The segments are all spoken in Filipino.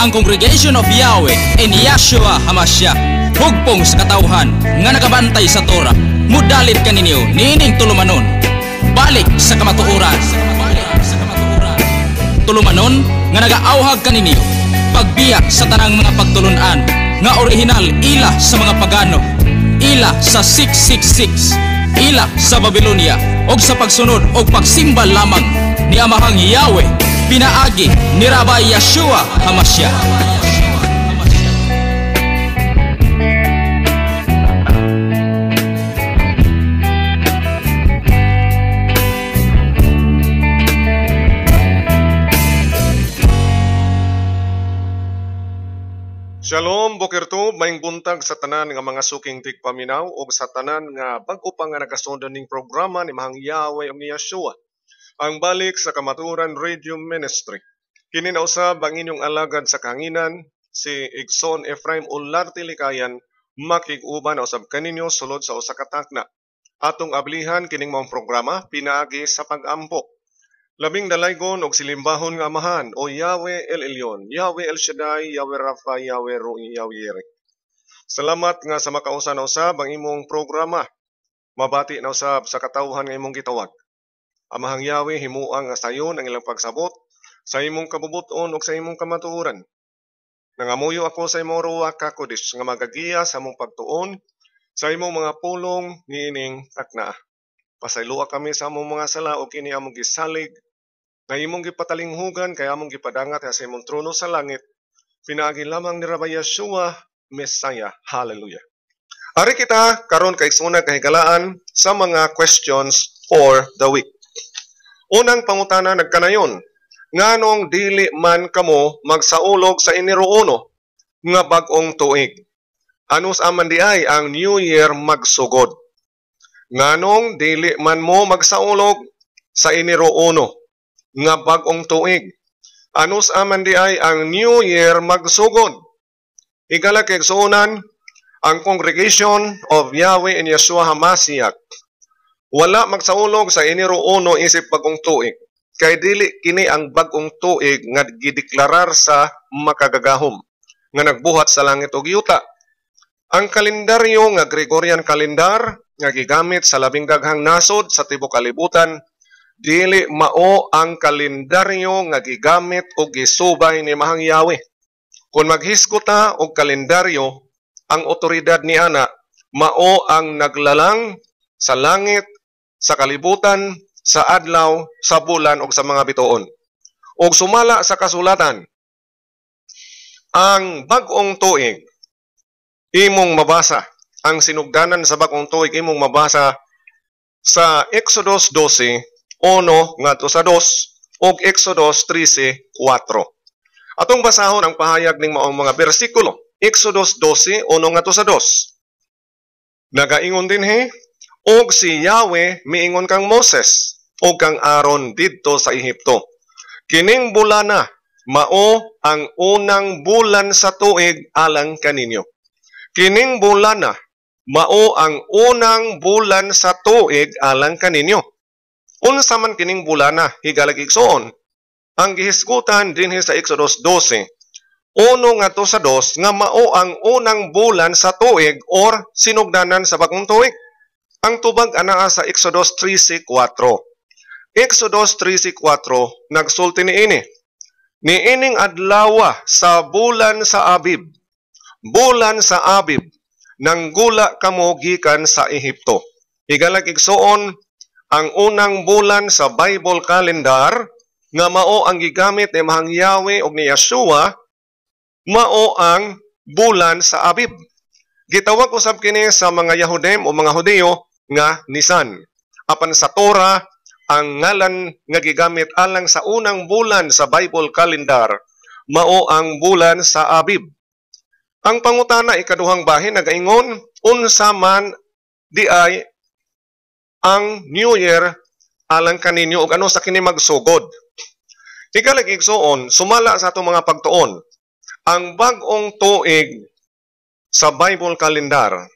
ang Congregation of Yahweh and Yahshua HaMashiach, hugpong sa katauhan nga nagabantay sa Torah, mudalit kaninyo nining tulumanon, balik sa kamatuoran. Tulumanon nga nagaawhag kaninyo, pagbiyak sa tanang mga pagtulunan, nga orihinal ila sa mga pagano, ila sa 666, ila sa Babylonia og sa pagsunod og pagsimba lamang ni Amahang Yahweh binaagi ni Rabbi Yeshua HaMashiach. Shalom, Boker Tov, maing buntag sa tanan nga mga suking tigpaminaw o sa tanan nga bago pa nga nagasundan ning programa ni Mahang Yahweh ni Yeshua ang balik sa Kamaturan Radio Ministry. Kininausab ang inyong alagad sa kanginan, si Igson Ephraim Ullarte Likayan, makiguban na usab kaninyo sulod sa usa ka takna. Atong ablihan kining mong programa pinaagi sa pag-ampo. Labing dalaygon og silimbahon nga amahan o Yahweh El Elyon, Yahweh El Shaddai, Yahweh Rafa, Yahweh Roi, Yahweh Yireh. Salamat nga sa makausa na usab ang imong programa. Mabati na usab sa katawhan nga imong gitawag. Amahang Yahweh, himuang nga sayo ng ilang pagsabot, sa imong kabubuton o sa imong kamatuuran. Nangamuyo ako sa imong ruwa kakudis nga magagiya sa imong pagtuon, sa imong mga pulong niining takna. Pasayloa kami sa among mga sala o kini among gisalig, nga imong gipatalinghugan kay among gipadangat sa imong trono sa langit, pinaagi lamang ni Rabbi Yeshua, Messiah. Hallelujah. Ari kita karon kay suna kahigalaan sa mga questions for the week. Unang pangutana nagkanayon, nganong dili man kamo magsaulog sa iniruuno nga bagong tuig. Anus aman di ay ang New Year magsugod. Nganong dili man mo magsaulog sa iniruuno nga bagong tuig. Anus aman di ay ang New Year magsugod. Ikala kay suunan ang Congregation of Yahweh and Yeshua Hamasiach wala magsaulog sa Enero 1 isip bagong tuig. Kay dili kini ang bagong tuig nga gideklarar sa makagagahom nga nagbuhat sa langit ug yuta. Ang kalendaryo nga Gregorian kalendar nga gigamit sa labing daghang nasod sa tibuok kalibutan dili mao ang kalendaryo nga gigamit og gisubay ni Mahang Yahweh. Kung maghisko og kalendaryo, ang otoridad ni ana mao ang naglalang sa langit sa kalibutan, sa adlaw, sa bulan o sa mga bituon. O sumala sa kasulatan, ang bagong tuig, imong mabasa, ang sinugdanan sa bagong tuig, imong mabasa sa Exodus 12, 1 ngadto sa 2, o Exodus 13, 4. Atong basahon ang pahayag ning maong mga bersikulo. Exodus 12, 1 ngadto sa 2. Nagaingon din he, Og si Yahweh miingon kang Moses o kang Aaron didto sa Ehipto. Kining bulana mao ang unang bulan sa tuig alang kaninyo. Kining bulana mao ang unang bulan sa tuig alang kaninyo. Unsa man kining bulana higalag igsoon. Ang gihisgutan dinhi sa Exodus 12 Uno nga to sa dos nga mao ang unang bulan sa tuig or sinugdanan sa bagong tuig. Ang tubag anaa sa Exodus 13:4. Exodus 13:4 nagsulti ni ini. Ni ining adlaw sa bulan sa Abib. Bulan sa Abib nanggula kamo gikan sa Ehipto. Igalag igsuon ang unang bulan sa Bible calendar nga mao ang gigamit ni Mahang Yahweh og ni Yeshua mao ang bulan sa Abib. Gitawag usab kini sa mga Yahudem o mga Hudeo nga nisan. Apan sa Torah, ang ngalan nga gigamit alang sa unang bulan sa Bible calendar, mao ang bulan sa Abib. Ang pangutana ikaduhang bahin nagaingon unsa man di ay ang New Year alang kaninyo ug ano sa kini magsugod. Higalag igsuon, sumala sa atong mga pagtuon. Ang bag-ong tuig sa Bible calendar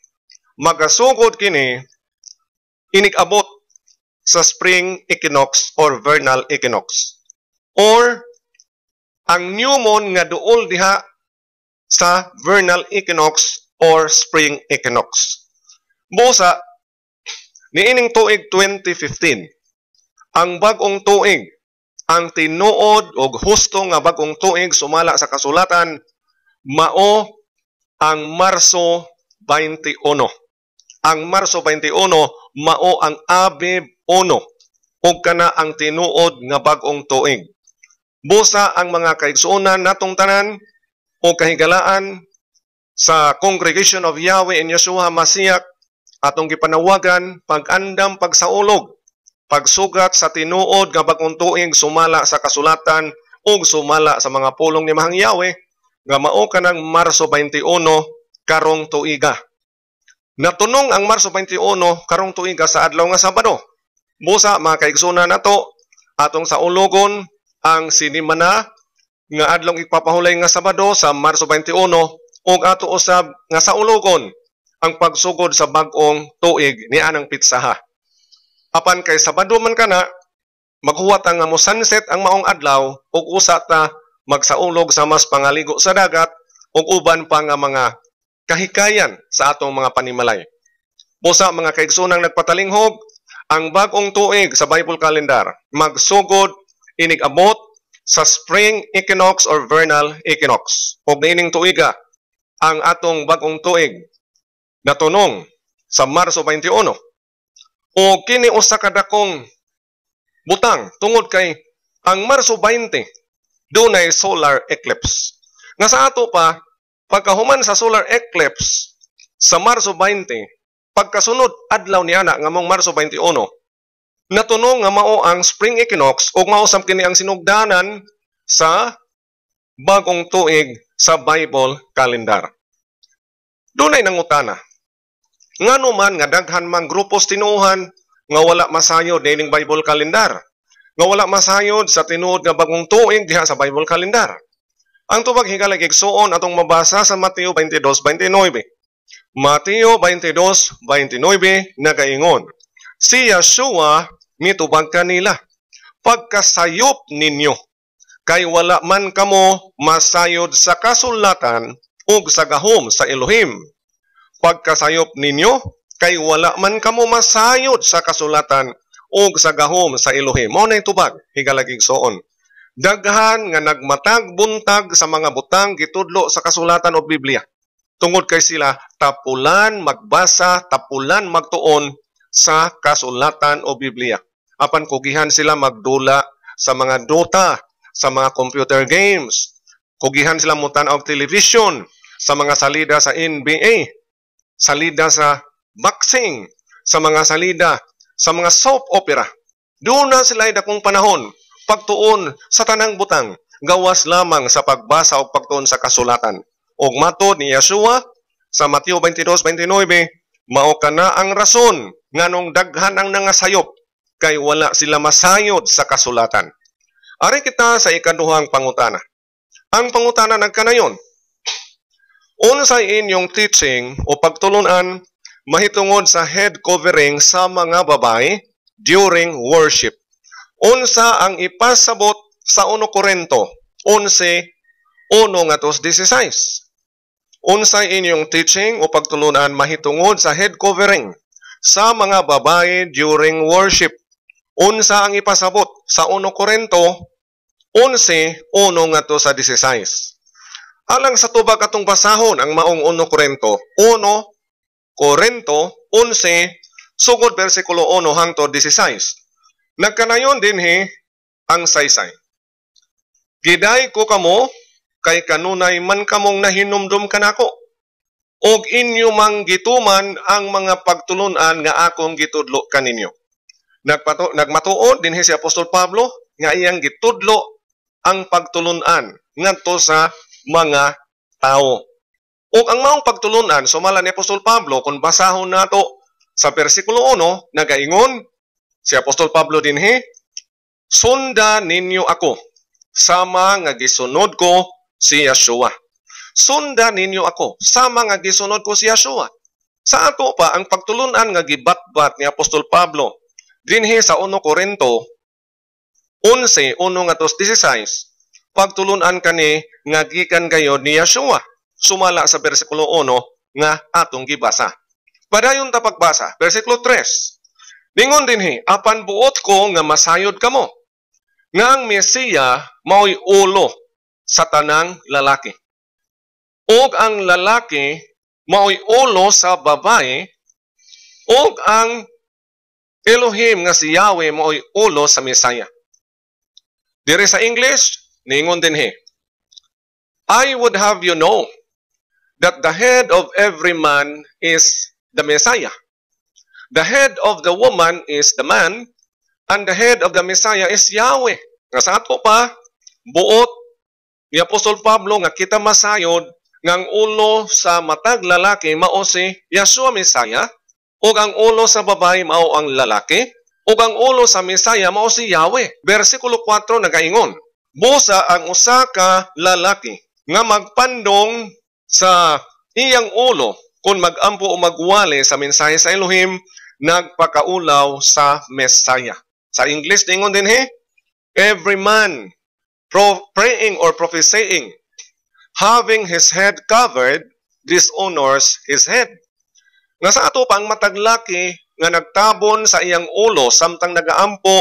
magasugod kini inigabot sa spring equinox or vernal equinox. Or ang new moon nga duol diha sa vernal equinox or spring equinox. Busa, niining tuig 2015, ang bagong tuig, ang tinuod o husto nga bagong tuig sumala sa kasulatan, mao ang Marso 21 ang Marso 21 mao ang Abib 1 ug kana ang tinuod nga bag-ong tuig. Busa ang mga kaigsuonan natong tanan o kahigalaan sa Congregation of Yahweh in Yeshua Masiyak atong gipanawagan pag-andam pagsaulog pagsugat sa tinuod nga bag-ong tuig sumala sa kasulatan ug sumala sa mga pulong ni Mahang Yahweh nga mao kanang Marso 21 karong tuiga. Natunong ang Marso 21 karong tuiga sa adlaw nga Sabado. Busa mga kaigsuna nato atong sa ulogon ang sinimana nga adlong ipapahulay nga Sabado sa Marso 21 ug ato usab nga sa ulogon ang pagsugod sa bag-ong tuig ni anang pitsaha. Apan kay Sabado man kana maghuwat ang mo sunset ang maong adlaw ug usa ta magsaulog sa mas pangaligo sa dagat ug uban pa nga mga kahikayan sa atong mga panimalay. Pusa mga kaigsunang nagpatalinghog, ang bagong tuig sa Bible calendar magsugod inigabot sa spring equinox or vernal equinox. Ug ining tuiga ang atong bagong tuig natunong sa Marso 21. O kini usa ka dakong butang tungod kay ang Marso 20 dunay solar eclipse. Nga sa ato pa Pagkahuman sa solar eclipse sa Marso 20, pagkasunod adlaw ni ana nga Marso 21, natunong nga mao ang spring equinox ug mao sam kini ang sinugdanan sa bagong tuig sa Bible calendar. Dunay utana. Ngano man nga daghan mang grupos tinuuhan nga wala masayod ning Bible calendar. Nga wala masayod sa tinuod nga bagong tuig diha sa Bible calendar. Ang tubag higala igsoon atong mabasa sa Mateo 22:29. Mateo 22:29 nagaingon, Si Yeshua mitubag kanila, pagkasayop ninyo, kay wala man kamo masayod sa kasulatan ug sa gahom sa Elohim. Pagkasayop ninyo, kay wala man kamo masayod sa kasulatan ug sa gahom sa Elohim. Mao na tubag higalag igsoon daghan nga nagmatag buntag sa mga butang gitudlo sa kasulatan o Biblia. Tungod kay sila tapulan magbasa, tapulan magtuon sa kasulatan o Biblia. Apan kugihan sila magdula sa mga dota, sa mga computer games. Kugihan sila mutan og television, sa mga salida sa NBA, salida sa boxing, sa mga salida sa mga soap opera. Doon na sila dakong panahon pagtuon sa tanang butang, gawas lamang sa pagbasa o pagtuon sa kasulatan. Og mato ni Yeshua sa Mateo 22:29, mao kana ang rason nganong daghan ang nangasayop kay wala sila masayod sa kasulatan. Ari kita sa ikaduhang pangutana. Ang pangutana nagkanayon. Unsay inyong teaching o pagtulunan mahitungod sa head covering sa mga babae during worship. Unsa ang ipasabot sa 1 Korinto 11 ngatos 16. Unsay inyong teaching o pagtulunan mahitungod sa head covering sa mga babae during worship? Unsa ang ipasabot sa 1 Korinto 11 ngatos sa Alang sa tubag katong basahon ang maong 1 Korento 1 Korento 11 sugod bersikulo 1 hangtod 16. Nagkanayon he ang saysay. Giday ko kamo kay kanunay man kamong nahinumdum kanako. Og inyo mang gituman ang mga pagtulunan nga akong gitudlo kaninyo. Nagpato, nagmatuod dinhi si Apostol Pablo nga iyang gitudlo ang pagtulunan ngadto sa mga tao. Ug ang maong pagtulunan sumala ni Apostol Pablo kun basahon nato sa bersikulo 1 nagaingon Si Apostol Pablo dinhi, sunda ninyo ako sama nga gisunod ko si Yeshua. Sunda ninyo ako sama nga gisunod ko si Yeshua. Sa ato pa ang pagtulunan nga gibatbat ni Apostol Pablo dinhi sa 1 Korinto 11 1 ngadtos 16 pagtulunan kani nga gikan kayo ni Yeshua sumala sa bersikulo 1 nga atong gibasa. Padayon ta pagbasa bersikulo 3 Ningon dinhi, apan buot ko nga masayod kamo. Nga ang Mesiya mao'y ulo sa tanang lalaki. Og ang lalaki mao'y ulo sa babae, og ang Elohim nga si Yahweh mao'y ulo sa Mesiya. Dire sa English, ningon dinhi. I would have you know that the head of every man is the Messiah. The head of the woman is the man, and the head of the Messiah is Yahweh. Nga sa ato pa, buot ni Apostol Pablo nga kita masayod ngang ulo sa matag lalaki mao si Yeshua Messiah ug ang ulo sa babae mao ang lalaki ug ang ulo sa Messiah mao si Yahweh. Bersikulo 4 nagaingon, Busa ang usa ka lalaki nga magpandong sa iyang ulo kung magampo o magwale sa mensahe sa Elohim, nagpakaulaw sa Messiah. Sa English, dingon din he, every man pro- praying or prophesying, having his head covered, dishonors his head. Nga sa ato pang mataglaki nga nagtabon sa iyang ulo samtang nagaampo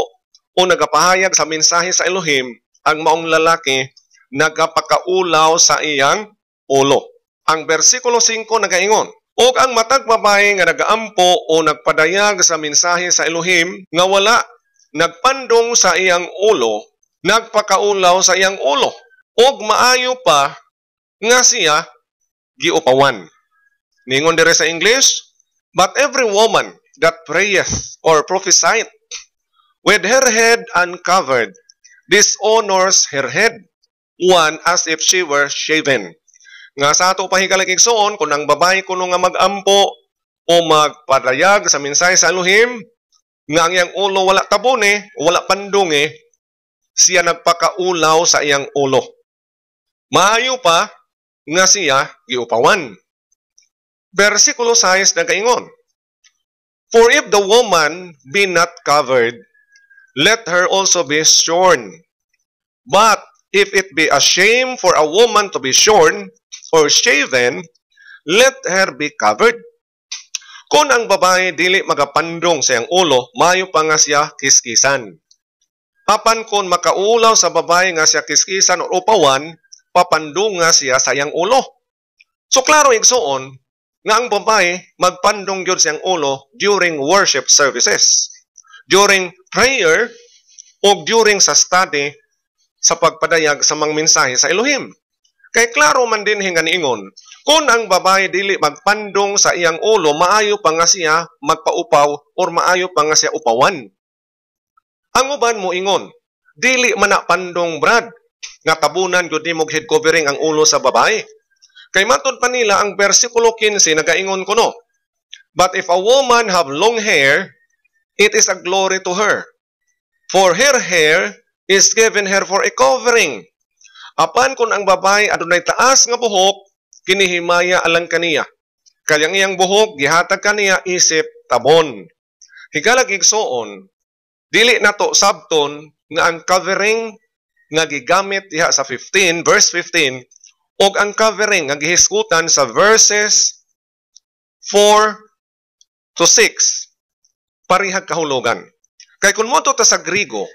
o nagapahayag sa mensahe sa Elohim, ang maong lalaki nagapakaulaw sa iyang ulo. Ang bersikulo 5 nagaingon, O ang matag babae nga nagaampo o nagpadayag sa mensahe sa Elohim nga wala nagpandong sa iyang ulo, nagpakaulaw sa iyang ulo. Og maayo pa nga siya giupawan. Ningon dire sa English, But every woman that prayeth or prophesieth with her head uncovered dishonors her head, one as if she were shaven. Nga sa ato pahigalang igsoon, kung ang babae kuno nga magampo o magpadayag sa mensahe sa Elohim, nga ang iyang ulo wala tabone, eh, wala pandunge, eh, siya nagpakaulaw sa iyang ulo. Maayo pa nga siya giupawan. Versikulo 6 nagaingon, For if the woman be not covered, let her also be shorn. But if it be a shame for a woman to be shorn, or shaven, let her be covered. Kung ang babae dili magapandong sa iyang ulo, mayo pa nga siya kiskisan. Apan kung makaulaw sa babae nga siya kiskisan o upawan, papandong nga siya sa iyang ulo. So klaro igsoon, nga ang babae magpandong gyud sa iyang ulo during worship services, during prayer, o during sa study sa pagpadayag sa mga mensahe sa Elohim. Kay klaro man din hingan ingon, kung ang babae dili magpandong sa iyang ulo, maayo pa nga siya magpaupaw or maayo pa nga siya upawan. Ang uban mo ingon, dili man na pandong brad, nga tabunan gud nimo head covering ang ulo sa babae. Kay matud pa nila ang versikulo 15 nagaingon kuno. But if a woman have long hair, it is a glory to her. For her hair is given her for a covering. Apan kon ang babae adunay taas nga buhok, kinihimaya alang kaniya. Kayang iyang buhok gihatag kaniya isip tabon. Higala igsoon, dili nato sabton nga ang covering nga gigamit diha sa 15 verse 15 og ang covering nga gihiskutan sa verses 4 to 6 parihag kahulugan. Kay kun mo ta sa Grigo,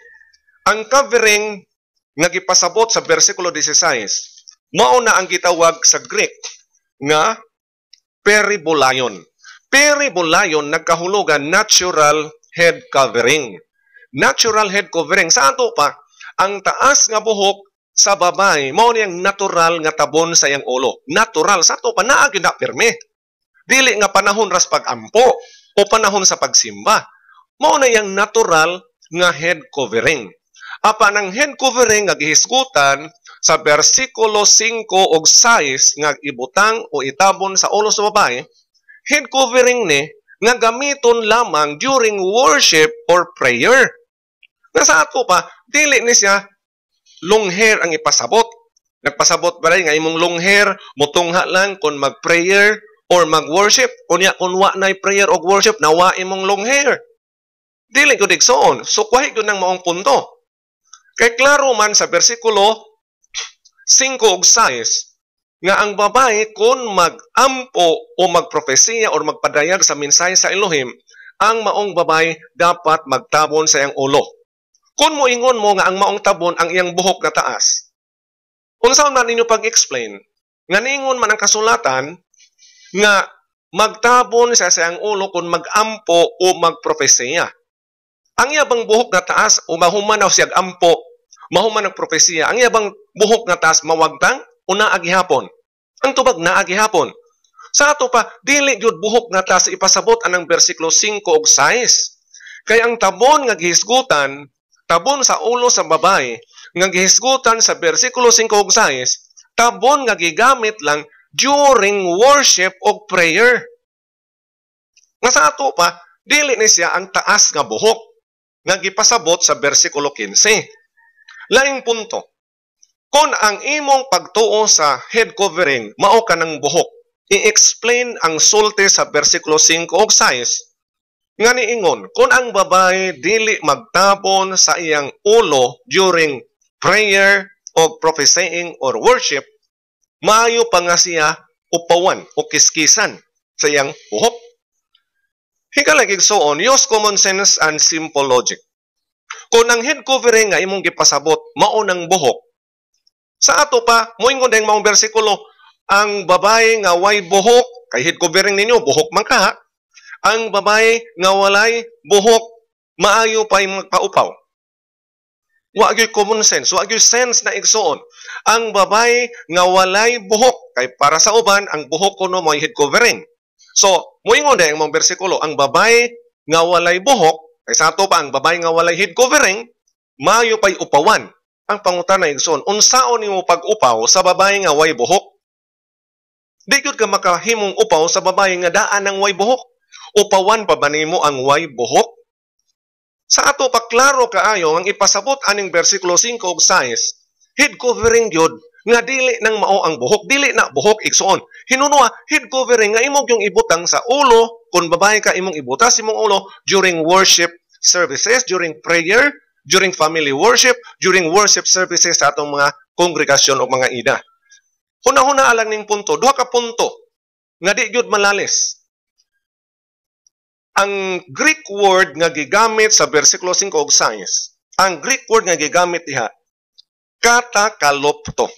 ang covering nga gipasabot sa bersikulo 16. Mao na ang gitawag sa Greek nga peribulayon. Peribulayon nagkahulugan natural head covering. Natural head covering. Sa ato pa, ang taas nga buhok sa babae, mao ni ang natural nga tabon sa iyang ulo. Natural. Sa ato pa, naagin na pirme. Dili nga panahon ras pagampo o panahon sa pagsimba. Mao na yang natural nga head covering. Apan ang hen covering nga gihisgutan sa bersikulo 5 og 6 nga ibutang o itabon sa ulo sa babae, head covering ni nga gamiton lamang during worship or prayer. Nga sa ato pa, dili ni siya long hair ang ipasabot. Nagpasabot ba rin nga imong long hair, mutungha lang kon mag-prayer or mag-worship. Kunya kun wa nay prayer og worship, nawa imong long hair. Dili ko digsoon. So, kwahi ko ng maong punto. Kay klaro man sa bersikulo 5 og 6 nga ang babae kon magampo o magprofesiya o magpadayag sa mensahe sa Elohim, ang maong babae dapat magtabon sa iyang ulo. Kung moingon mo nga ang maong tabon ang iyang buhok na taas. Unsaon man ninyo pag-explain, nga ningon man ang kasulatan nga magtabon sa iyang ulo kung magampo o magprofesiya. Ang iyabang buhok na taas o mahumanaw siyag ampo mahuman ang propesiya. Ang iyabang buhok nga taas mawagtang o naagihapon. Ang tubag naagihapon. Sa ato pa, dili gyud buhok nga taas ipasabot anang bersikulo 5 ug 6. Kay ang tabon nga gihisgutan, tabon sa ulo sa babae nga gihisgutan sa bersikulo 5 ug 6, tabon nga gigamit lang during worship o prayer. Nga sa ato pa, dili ni siya ang taas nga buhok nga gipasabot sa bersikulo 15. Laing punto. Kung ang imong pagtuo sa head covering, mao ka ng buhok. I-explain ang sulte sa versikulo 5 o 6. Nga niingon, kung ang babae dili magtapon sa iyang ulo during prayer o prophesying or worship, maayo pa nga siya upawan o kiskisan sa iyang buhok. so on, use common sense and simple logic. Kung ang head covering nga imong gipasabot, mao nang buhok. Sa ato pa, moingon dahil maong bersikulo, ang babae nga way buhok, kay head covering ninyo, buhok man ka Ang babae nga walay buhok, maayo pa'y magpaupaw. Wa gyud common sense, wa gyud sense na igsuon. Ang babae nga walay buhok, kay para sa uban ang buhok kuno mo head covering. So, moingon dahil ang bersikulo, ang babae nga walay buhok, Kay sa ato pa ang babay nga walay head covering, mayo pay upawan ang pangutan na igsoon. Unsaon nimo pag-upaw sa babay nga way buhok? Di gyud ka makahimong upaw sa babay nga daan ang way buhok. Upawan pa ba nimo ang way buhok? Sa ato pa klaro kaayo ang ipasabot aning bersikulo 5 ug 6, head covering gyud nga dili nang mao ang buhok dili na buhok igsuon Hinunua, head covering nga imong yung ibutang sa ulo kun babae ka imong ibutas imong ulo during worship services during prayer during family worship during worship services sa atong mga kongregasyon o mga ida huna-huna alang ning punto duha ka punto nga di gyud malalis ang Greek word nga gigamit sa bersikulo 5 og science, ang Greek word nga gigamit diha katakalopto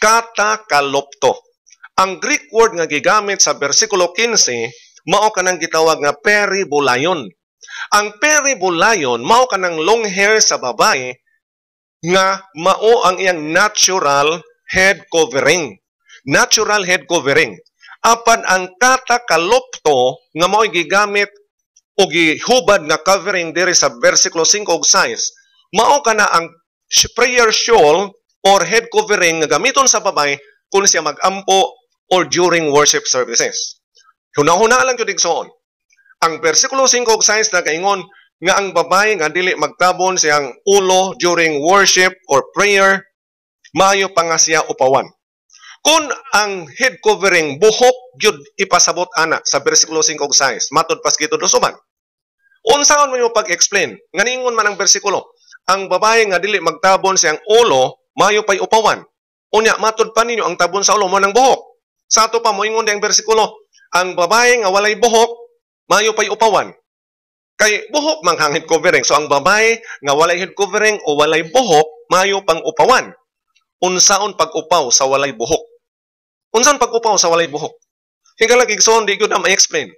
katakalopto. Ang Greek word nga gigamit sa versikulo 15 mao kanang gitawag nga peribulayon. Ang peribulayon mao kanang long hair sa babae nga mao ang iyang natural head covering. Natural head covering. Apan ang katakalopto nga mao gigamit o gihubad nga covering diri sa versikulo 5 ug 6 mao kana ang prayer shawl or head covering nga gamiton sa babay kung siya magampo or during worship services. Hunahuna lang yun igsoon. Ang versikulo 5 og science na kaingon nga ang babae nga dili magtabon siyang ulo during worship or prayer, maayo pa nga siya upawan. Kung ang head covering buhok yun ipasabot ana sa versikulo 5 og science, matod pas gito dosuman. Unsaon mo pag-explain, nganingon man ang versikulo, ang babae nga dili magtabon siyang ulo mayo pay upawan. Unya, matod pa ninyo ang tabon sa ulo mo ng buhok. Sa ato pa, moingon ang bersikulo, ang babae nga walay buhok, mayo pay upawan. Kay buhok mang hangit covering. So ang babae nga walay head covering o walay buhok, mayo pang upawan. Unsaon pag-upaw sa walay buhok. Unsaon pag-upaw sa walay buhok. Hinggalang igsoon, di ko na ma-explain.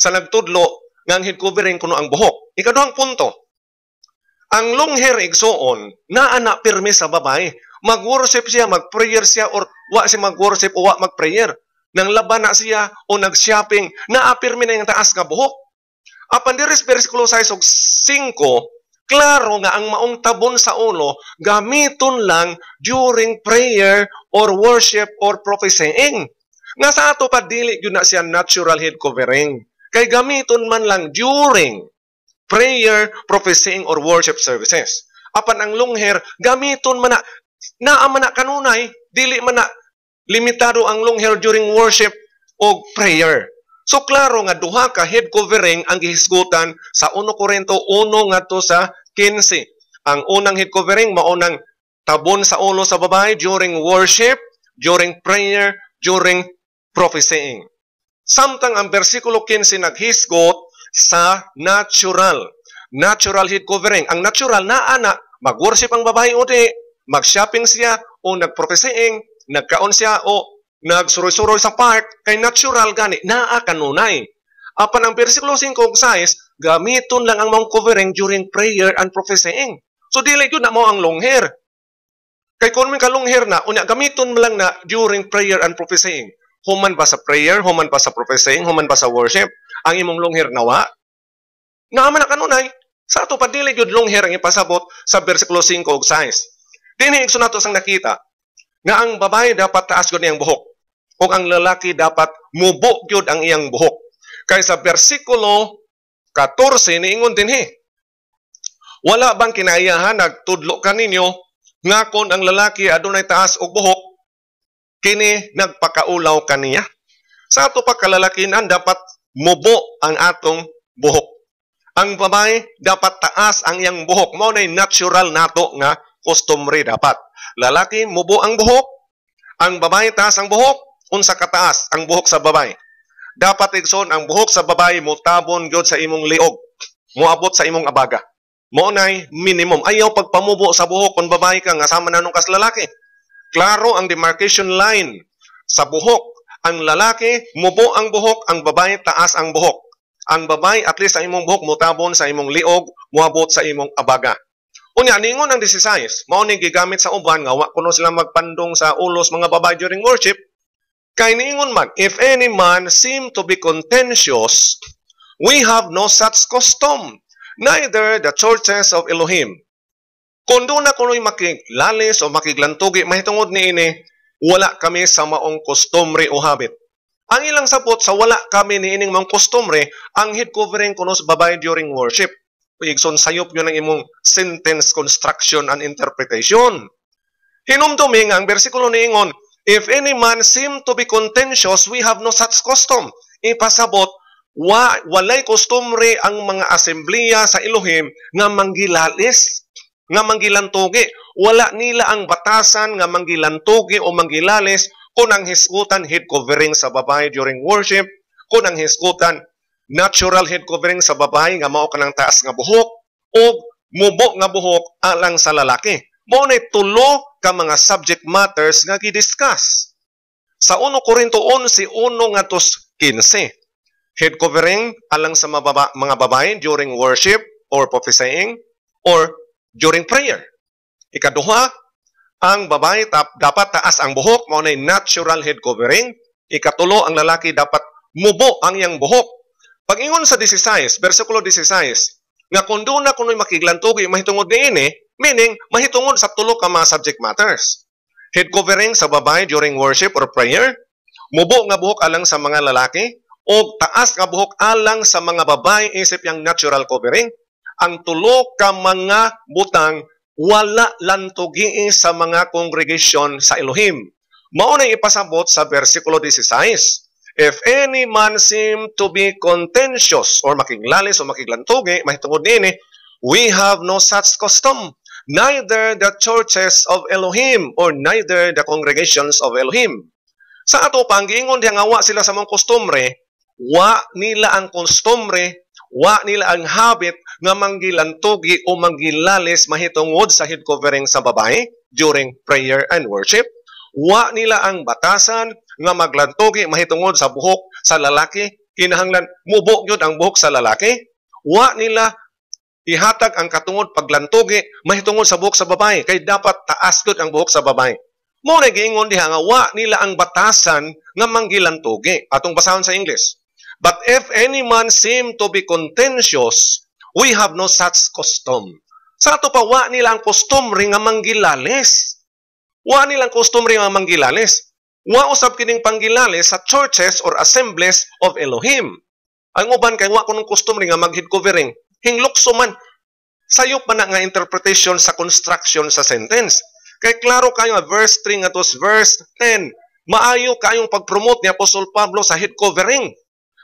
Sa nagtudlo, nga ang head covering kuno ang buhok. Ikaduhang punto, ang long hair igsoon, naa na pirmi sa babae. Mag-worship siya, mag-prayer siya, or wa siya mag-worship o wa mag-prayer. Nang laban na siya o nag-shopping, naapirmi na yung taas nga buhok. Apan diris versikulo 6 og 5, klaro nga ang maong tabon sa ulo gamiton lang during prayer or worship or prophesying. Nga sa ato pa dili gyud na siya natural head covering. Kay gamiton man lang during prayer, prophesying, or worship services. Apan ang longhair, gamiton man na, naa man na kanunay, dili man na, limitado ang longhair during worship o prayer. So klaro nga duha ka head covering ang gihisgutan sa 1 Korinto 1 ngadto sa 15. Ang unang head covering mao nang tabon sa ulo sa babae during worship, during prayer, during prophesying. Samtang ang bersikulo 15 naghisgot sa natural. Natural head covering. Ang natural na anak, mag-worship ang babae uti, mag-shopping siya o nagprophesying, nagkaon siya o nagsuroy-suroy sa park, kay natural gani, naa kanunay. Apan ang versikulo 5 ug 6, gamiton lang ang mong covering during prayer and prophesying. So dili yun na mo ang long hair. Kay kung may hair na, unya gamiton mo lang na during prayer and prophesying. Human ba sa prayer, human ba sa prophesying, human ba sa worship? ang imong longher nawa. Nga man kanunay, sa ato pa dili gyud longher ang ipasabot sa bersikulo 5 ug 6. Dini igsoon nato sang nakita nga ang babae dapat taas gyud niyang buhok ug ang lalaki dapat mubo gyud ang iyang buhok. Kay sa bersikulo 14 niingon dinhi. Wala bang kinaiyahan nagtudlo kaninyo nga kon ang lalaki adunay taas og buhok kini nagpakaulaw kaniya. Sa ato pa kalalakinan dapat mubo ang atong buhok. Ang babae, dapat taas ang iyang buhok. Mao nay natural nato nga customary dapat. Lalaki, mubo ang buhok. Ang babae, taas ang buhok. Unsa kataas ang buhok sa babae. Dapat igsoon ang buhok sa babae mo tabon gyud sa imong liog. Moabot sa imong abaga. Mao nay minimum. Ayaw pagpamubo sa buhok kung babae ka nga sama nanong kas lalaki. Klaro ang demarcation line sa buhok ang lalaki, mubo ang buhok, ang babae, taas ang buhok. Ang babae, at least sa imong buhok, mutabon sa imong liog, muabot sa imong abaga. Unya, ningon ang 16, mao gigamit sa uban nga wa kuno sila magpandong sa ulos mga babae during worship. Kay ningon man, if any man seem to be contentious, we have no such custom, neither the churches of Elohim. Kung doon na kuno'y makilalis o makiglantugi, mahitungod ni ini, wala kami sa maong kostumbre o habit. Ang ilang sapot sa wala kami ni ining mga kostumbre, ang head covering kuno sa babae during worship. Pigson sayop nyo ang imong sentence construction and interpretation. Hinumdumi nga ang versikulo ni Ingon, If any man seem to be contentious, we have no such custom. Ipasabot, wa, walay kostumbre ang mga asembleya sa Elohim nga manggilalis nga manggilantogi. Wala nila ang batasan nga manggilantogi o manggilales kung ang hisgutan head covering sa babae during worship, kung ang hisgutan natural head covering sa babae nga mao kanang taas nga buhok o mubo nga buhok alang sa lalaki. Mao na tulo ka mga subject matters nga gidiscuss. Sa 1 Korinto 11 1 15. Head covering alang sa mga babae during worship or prophesying or during prayer. Ikaduha, ang babae tap, dapat taas ang buhok, mao nay natural head covering. Ikatulo, ang lalaki dapat mubo ang iyang buhok. Pag-ingon sa 16, versikulo 16, nga kung doon na kuno'y makiglantugi, eh, mahitungod ni ini, meaning mahitungod sa tulo ka mga subject matters. Head covering sa babae during worship or prayer, mubo nga buhok alang sa mga lalaki, o taas nga buhok alang sa mga babae isip yang natural covering, ang tulo ka mga butang wala lantogi sa mga kongregasyon sa Elohim. Maunay ipasabot sa versikulo 16. If any man seem to be contentious or makiglalis o makiglantugi, mahitungod nini, we have no such custom, neither the churches of Elohim or neither the congregations of Elohim. Sa ato panggingon diha nga wa sila sa mga kostumbre, wa nila ang kostumbre, wa nila ang habit nga manggilantugi o manggilalis mahitungod sa head covering sa babae during prayer and worship. Wa nila ang batasan nga maglantugi mahitungod sa buhok sa lalaki kinahanglan mubo gyud ang buhok sa lalaki. Wa nila ihatag ang katungod paglantugi mahitungod sa buhok sa babae kay dapat taas gyud ang buhok sa babae. Mo na giingon diha nga wa nila ang batasan nga manggilantugi. Atong basahon sa English. But if any man seem to be contentious We have no such custom. Sa ato pa, wa nila ang custom ring nga manggilales. Wa nila ang custom ring nga manggilales. Wa usab kining panggilales sa churches or assemblies of Elohim. Ang uban kay wa kunong custom ring nga maghid covering. Hinglukso man. Sayop man na nga interpretation sa construction sa sentence. Kay klaro kayo nga verse 3 nga verse 10. Maayo kayong pag-promote ni Apostol Pablo sa head covering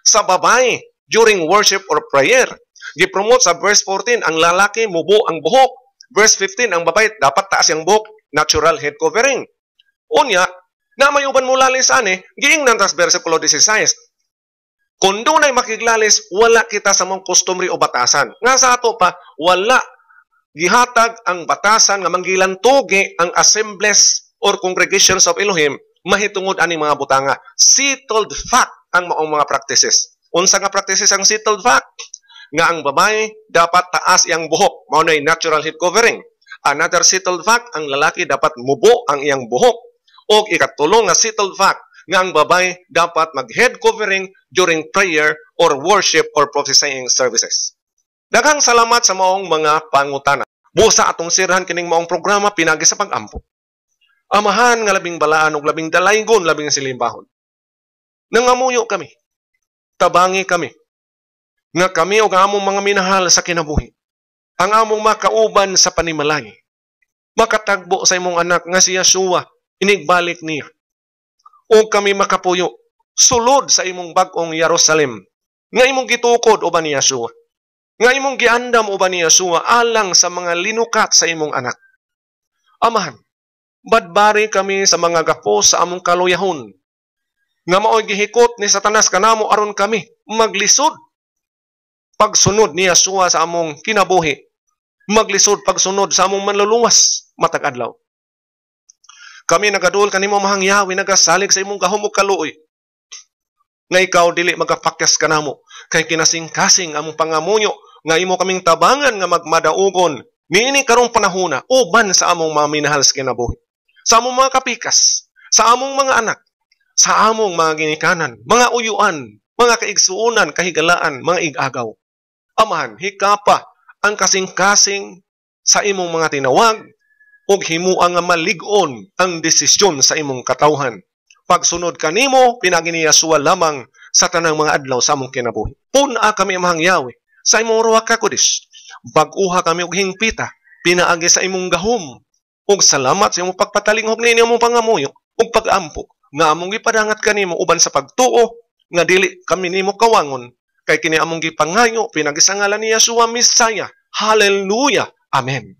sa babae during worship or prayer. Gipromote sa verse 14, ang lalaki mubo ang buhok. Verse 15, ang babae dapat taas ang buhok, natural head covering. Unya, na mayuban mo lalis ani, giing nantas versikulo 16. Kung doon ay makiglalis, wala kita sa mong customary o batasan. Nga sa ato pa, wala gihatag ang batasan nga manggilantogi ang assemblies or congregations of Elohim mahitungod ani mga butanga. Settled fact ang maong mga practices. Unsa nga practices ang settled fact? nga ang babae dapat taas ang buhok. Mao nay natural head covering. Another settled fact, ang lalaki dapat mubo ang iyang buhok. O ikatulong nga settled fact, nga ang babae dapat mag-head covering during prayer or worship or prophesying services. Daghang salamat sa maong mga pangutana. Busa atong sirhan kining maong programa pinagi sa pag-ampo. Amahan nga labing balaan ug labing dalaygon labing silimbahon. Nangamuyo kami. Tabangi kami nga kami o among mga minahal sa kinabuhi, ang among makauban sa panimalay, makatagbo sa imong anak nga si Yeshua, inigbalik niya. O kami makapuyo, sulod sa imong bagong Jerusalem, nga imong gitukod o ba ni Yeshua, nga imong giandam o ba ni Yeshua alang sa mga linukat sa imong anak. Amahan, badbari kami sa mga gapo sa among kaluyahon, nga maoy gihikot ni satanas kanamo aron kami maglisod pagsunod ni Yeshua sa among kinabuhi. Maglisod pagsunod sa among manluluwas matag adlaw. Kami nagadul kanimo mahang Yahweh nagasalig sa imong gahumog kaluoy. Nga ikaw dili magapakyas kanamo kay kinasing-kasing among pangamuyo nga imo kaming tabangan nga magmadaugon niini karong panahona uban sa among mga minahal sa kinabuhi. Sa among mga kapikas, sa among mga anak, sa among mga ginikanan, mga uyuan, mga kaigsuunan, kahigalaan, mga igagaw. Amahan, hikapa ang kasing-kasing sa imong mga tinawag ug himuang nga malig-on ang desisyon sa imong katawhan. Pagsunod kanimo, pinaginiyaswa lamang sa tanang mga adlaw sa among kinabuhi. Puna kami amang Yahweh sa imong ruwa ka kudis. Baguha kami og hingpita, pinaagi sa imong gahom. Ug salamat sa imong pagpatalinghog ninyo among pangamuyo ug pagampo nga among gipadangat kanimo uban sa pagtuo nga dili kami nimo kawangon kay kini among gipangayo pinagisangalan ni Yeshua Misaya. Hallelujah. Amen.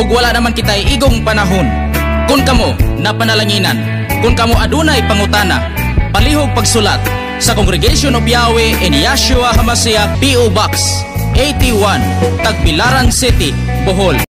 Og wala naman kita igong panahon kun kamo napanalanginan kun kamo adunay pangutana palihog pagsulat sa Congregation of Yahweh in Yahshua HaMashiach P.O. Box 81 Tagbilaran City, Bohol